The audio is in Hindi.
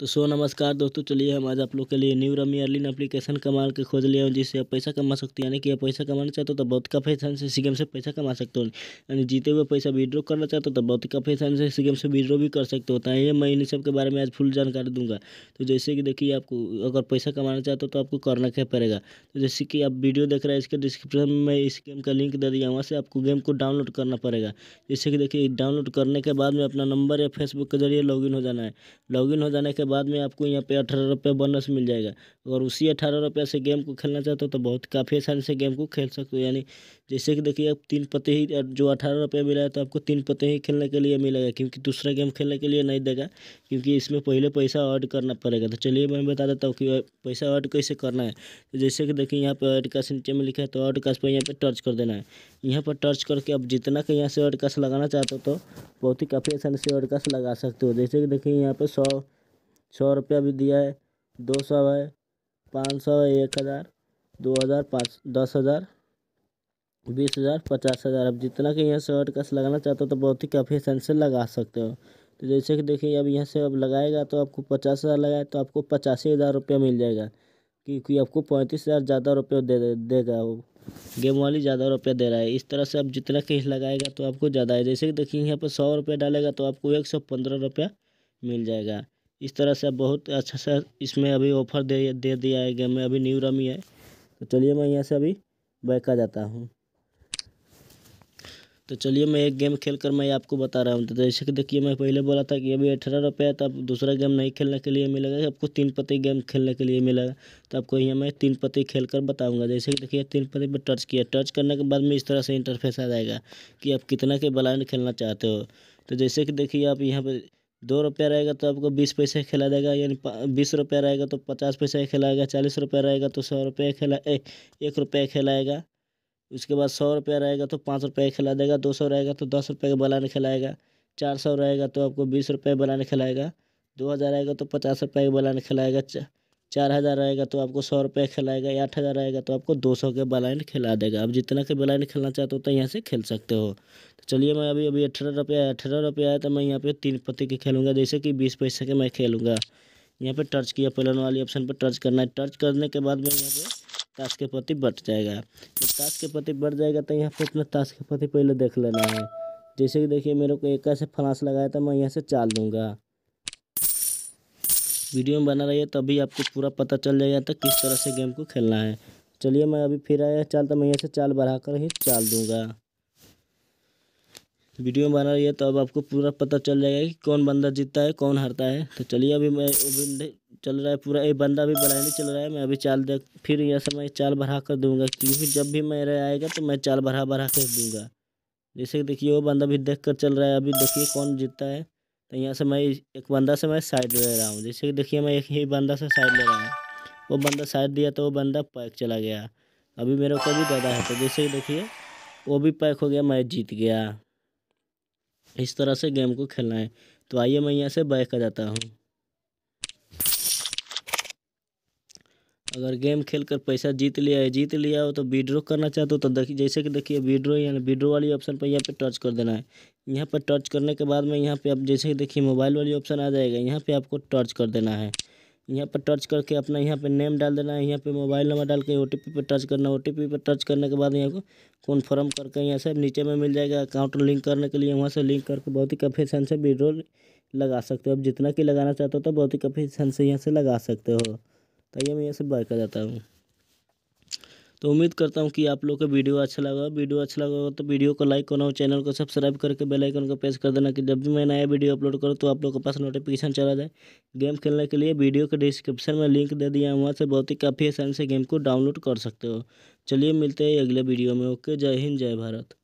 तो सो नमस्कार दोस्तों चलिए हम आज आप लोग के लिए न्यू रमी अर्लिन एप्लीकेशन कमाल के खोज लिया हूँ जिससे आप पैसा कमा सकते हैं यानी कि आप पैसा कमाना चाहते हो तो बहुत काफी फैसन से सी गेम से पैसा कमा सकते हो यानी जीते हुए पैसा विड्रॉ करना चाहते हो तो बहुत काफी फैसन से सी गेम से विड्रो भी कर सकते हो तो ये मैं इन्हीं सब के बारे में आज फुल जानकारी दूंगा तो जैसे कि देखिए आपको अगर पैसा कमाना चाहते हो तो आपको करना क्या पड़ेगा तो जैसे कि आप वीडियो देख रहे हैं इसके डिस्क्रिप्शन में मैं इस गेम का लिंक दे दिया वहाँ से आपको गेम को डाउनलोड करना पड़ेगा जैसे कि देखिए डाउनलोड करने के बाद में अपना नंबर या फेसबुक के जरिए लॉगिन हो जाना है लॉगिन हो जाने के उसके बाद में आपको यहाँ पे अठारह रुपये बोनस मिल जाएगा अगर उसी अठारह रुपये से गेम को खेलना चाहते हो तो बहुत काफ़ी आसानी से गेम को खेल सकते हो यानी जैसे कि देखिए आप तीन पते ही जो अठारह रुपये मिला है तो आपको तीन पते ही खेलने के लिए मिलेगा क्योंकि दूसरा गेम खेलने के लिए नहीं देगा क्योंकि इसमें पहले पैसा ऑर्ड करना पड़ेगा तो चलिए मैं बता देता हूँ कि पैसा ऑर्ड कैसे करना है तो जैसे कि देखिए यहाँ पर ऑर्ड कास्ट नीचे में लिखा है तो ऑर्ड कास्ट पर यहाँ पर टर्च कर देना है यहाँ पर टर्च करके आप जितना का यहाँ से ऑर्ड कास्ट लगाना चाहते हो तो बहुत ही काफ़ी आसानी से ऑर्ड कास्ट लगा सकते हो जैसे कि देखिए यहाँ पर सौ सौ रुपया भी दिया है दो सौ है पाँच सौ है एक हज़ार दो हज़ार पाँच दस हज़ार बीस हज़ार पचास हज़ार अब जितना के यहाँ से और कस लगाना चाहते हो तो बहुत ही काफ़ी आसान से लगा सकते हो तो जैसे कि देखिए अब यहाँ से अब लगाएगा तो आपको पचास हज़ार लगाए तो आपको पचासी हज़ार रुपया मिल जाएगा क्योंकि आपको पैंतीस हज़ार ज़्यादा रुपया दे देगा वो गेम वाली ज़्यादा रुपया दे रहा है इस तरह से आप जितना कहीं लगाएगा तो आपको ज़्यादा है जैसे कि देखिए यहाँ पर सौ रुपया डालेगा तो आपको एक सौ पंद्रह रुपया मिल जाएगा इस तरह से बहुत अच्छा सा इसमें अभी ऑफर दे दे दिया है गेम में अभी न्यू रमी है तो चलिए मैं यहाँ से अभी बैक आ जाता हूँ तो चलिए मैं एक गेम खेल कर मैं आपको बता रहा हूँ तो जैसे कि देखिए मैं पहले बोला था कि अभी अठारह रुपये है तो अब दूसरा गेम नहीं खेलने के लिए मिलेगा आपको तीन पति गेम खेलने के लिए मिलेगा तो आपको यहाँ मैं तीन पति खेल कर बताऊँगा जैसे कि देखिए तीन पति पर टच किया टच करने के बाद में इस तरह से इंटरफेस आ जाएगा कि आप कितना के बलाइन खेलना चाहते हो तो जैसे कि देखिए आप यहाँ पर दो रुपया रहेगा तो आपको बीस पैसे खिला देगा यानी बीस रुपया रहेगा तो पचास पैसे खिलाएगा चालीस रुपया रहेगा तो सौ रुपये खिला एक रुपया खिलाएगा उसके बाद सौ रुपया रहेगा तो पाँच रुपये खिला देगा दो सौ रहेगा तो दस रुपये का बलान खिलाएगा चार सौ रहेगा तो आपको बीस रुपये बलान खिलाएगा दो हज़ार रहेगा तो पचास रुपये का बलान खिलाएगा चार हज़ार आएगा तो आपको सौ रुपये खिलाएगा या आठ हज़ार आएगा तो आपको दो सौ के बलाइंड खिला देगा आप जितना के बलाइंड खेलना चाहते हो तो यहाँ से खेल सकते हो तो चलिए मैं अभी अभी अठारह रुपया अठारह रुपया आया तो मैं यहाँ पे तीन पत्ती के खेलूँगा जैसे कि बीस पैसे के मैं खेलूँगा यहाँ पे टर्च किया पलन वाली ऑप्शन पर टर्च करना है टर्च करने के बाद में यहाँ पर ताश के पति बढ़ जाएगा जब ताश के पति बढ़ जाएगा तो यहाँ पर अपना ताश के पति पहले देख लेना है जैसे कि देखिए मेरे को एक से फ्लांस लगाया था मैं यहाँ से चाल दूँगा वीडियो में बना रहिए तभी आपको पूरा पता चल जाएगा तो किस तरह से गेम को खेलना है चलिए मैं अभी फिर आया चाल तो मैं यहाँ से चाल बढ़ाकर ही चाल दूंगा वीडियो में बना रही है तो अब आपको पूरा पता चल जाएगा कि कौन बंदा जीतता है कौन हारता है तो चलिए अभी मैं अभी चल रहा है पूरा ये बंदा भी बनाने चल रहा है मैं अभी चाल देख फिर यहाँ से मैं चाल बढ़ा कर दूंगा क्योंकि जब भी मेरा आएगा तो मैं चाल बढ़ा बढ़ा कर दूंगा जैसे देखिए वो बंदा भी देख कर चल रहा है अभी देखिए कौन जीतता है तो यहाँ से मैं एक बंदा से मैं साइड ले रहा हूँ जैसे कि देखिए मैं एक ही बंदा से साइड ले रहा हूँ वो बंदा साइड दिया तो वो बंदा पैक चला गया अभी मेरे को भी ज़्यादा है तो जैसे कि देखिए वो भी पैक हो गया मैं जीत गया इस तरह से गेम को खेलना है तो आइए मैं यहाँ से बैक आ जाता हूँ अगर गेम खेल कर पैसा जीत लिया है जीत लिया हो तो विड्रो करना चाहते हो तो देखिए जैसे कि देखिए विड्रो यानी विड्रो वाली ऑप्शन पर यहाँ पे टच कर देना है यहाँ पर टच करने के बाद में यहाँ पे आप जैसे कि देखिए मोबाइल वाली ऑप्शन आ जाएगा यहाँ पे आपको टच कर देना है यहाँ पर टच करके अपना यहाँ पर नेम डाल देना है यहाँ पर मोबाइल नंबर डाल के ओ टी पर टच करना है ओ टी टच करने के बाद यहाँ को कन्फर्म करके यहाँ से नीचे में मिल जाएगा अकाउंट लिंक करने के लिए वहाँ से लिंक करके बहुत ही कफिशन से विड्रो लगा सकते हो अब जितना की लगाना चाहते हो तो बहुत ही कफिशन से यहाँ से लगा सकते हो ताकि मैं यहाँ से बाय कर जाता हूँ तो उम्मीद करता हूँ कि आप लोग का वीडियो अच्छा लगा वीडियो अच्छा लगा होगा तो वीडियो को लाइक करना और चैनल को सब्सक्राइब करके बेल आइकन को प्रेस कर देना कि जब भी मैं नया वीडियो अपलोड करूँ तो आप लोग के पास नोटिफिकेशन चला जाए गेम खेलने के लिए वीडियो के डिस्क्रिप्शन में लिंक दे दिया है वहाँ से बहुत ही काफ़ी आसानी से गेम को डाउनलोड कर सकते हो चलिए मिलते हैं अगले वीडियो में ओके जय हिंद जय भारत